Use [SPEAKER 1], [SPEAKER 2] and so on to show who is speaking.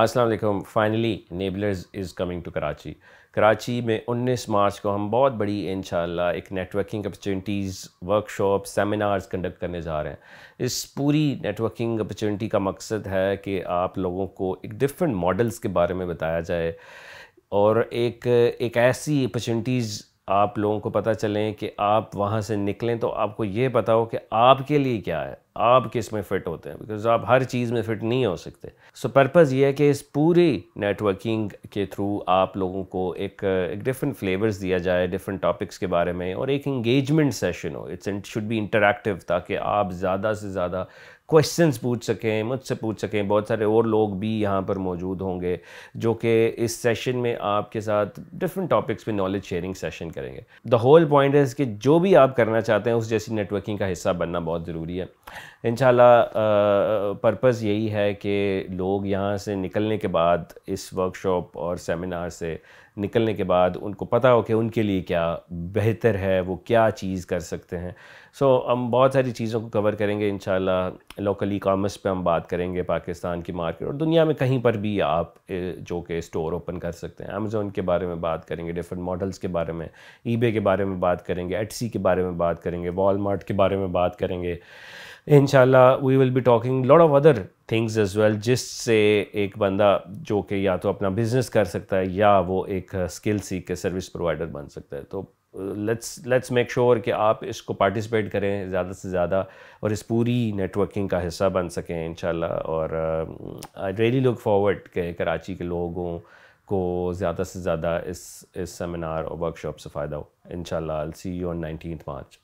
[SPEAKER 1] अस्सलाम वालेकुम finally Nablers is coming to Karachi Karachi में 19 मार्च को हम बहुत बड़ी इन एक networking opportunities workshop seminars conduct करने जा रहे हैं इस पूरी नेटवर्किंग अपॉर्चुनिटी का मकसद है कि आप लोगों को एक डिफरेंट मॉडल्स के बारे में बताया जाए और एक एक ऐसी अपॉर्चुनिटीज़ आप लोगों को पता चलें कि आप वहाँ से निकलें तो आपको ये पता हो कि आपके लिए क्या है आप किस में फ़िट होते हैं बिकॉज आप हर चीज़ में फ़िट नहीं हो सकते सो so, पर्पज़ ये है कि इस पूरी नेटवर्किंग के थ्रू आप लोगों को एक डिफरेंट फ्लेवर्स दिया जाए डिफरेंट टॉपिक्स के बारे में और एक इंगेजमेंट सेशन हो इट्स शुड बी इंटरेक्टिव ताकि आप ज़्यादा से ज़्यादा क्वेश्चंस पूछ सकें मुझसे पूछ सकें बहुत सारे और लोग भी यहाँ पर मौजूद होंगे जो कि इस सेशन में आपके साथ डिफरेंट टॉपिक्स पे नॉलेज शेयरिंग सेशन करेंगे द होल पॉइंट इज़ कि जो भी आप करना चाहते हैं उस जैसी नेटवर्किंग का हिस्सा बनना बहुत ज़रूरी है इन पर्पज़ यही है कि लोग यहाँ से निकलने के बाद इस वर्कशॉप और सेमिनार से निकलने के बाद उनको पता हो कि उनके लिए क्या बेहतर है वो क्या चीज़ कर सकते हैं सो so, हम बहुत सारी चीज़ों को कवर करेंगे इन लोकल ई कामर्स पे हम बात करेंगे पाकिस्तान की मार्केट और दुनिया में कहीं पर भी आप जो कि स्टोर ओपन कर सकते हैं अमेज़ोन के बारे में बात करेंगे डिफरेंट मॉडल्स के बारे में ई के बारे में बात करेंगे एटसी के बारे में बात करेंगे वॉलमार्ट के बारे में बात करेंगे in we will be talking lot of other things as well जिससे एक बंदा जो कि या तो अपना बिजनेस कर सकता है या वो एक स्किल uh, सीख के सर्विस प्रोवाइडर बन सकता है तो लेट्स लेट्स मेक श्योर कि आप इसको पार्टिसिपेट करें ज़्यादा से ज़्यादा और इस पूरी नेटवर्किंग का हिस्सा बन सकें इन और आई रियली लुक फॉर्वर्ड के कराची के लोगों को ज़्यादा से ज़्यादा इस इस सेमिनार और वर्कशॉप से फ़ायदा हो in see you on nineteen March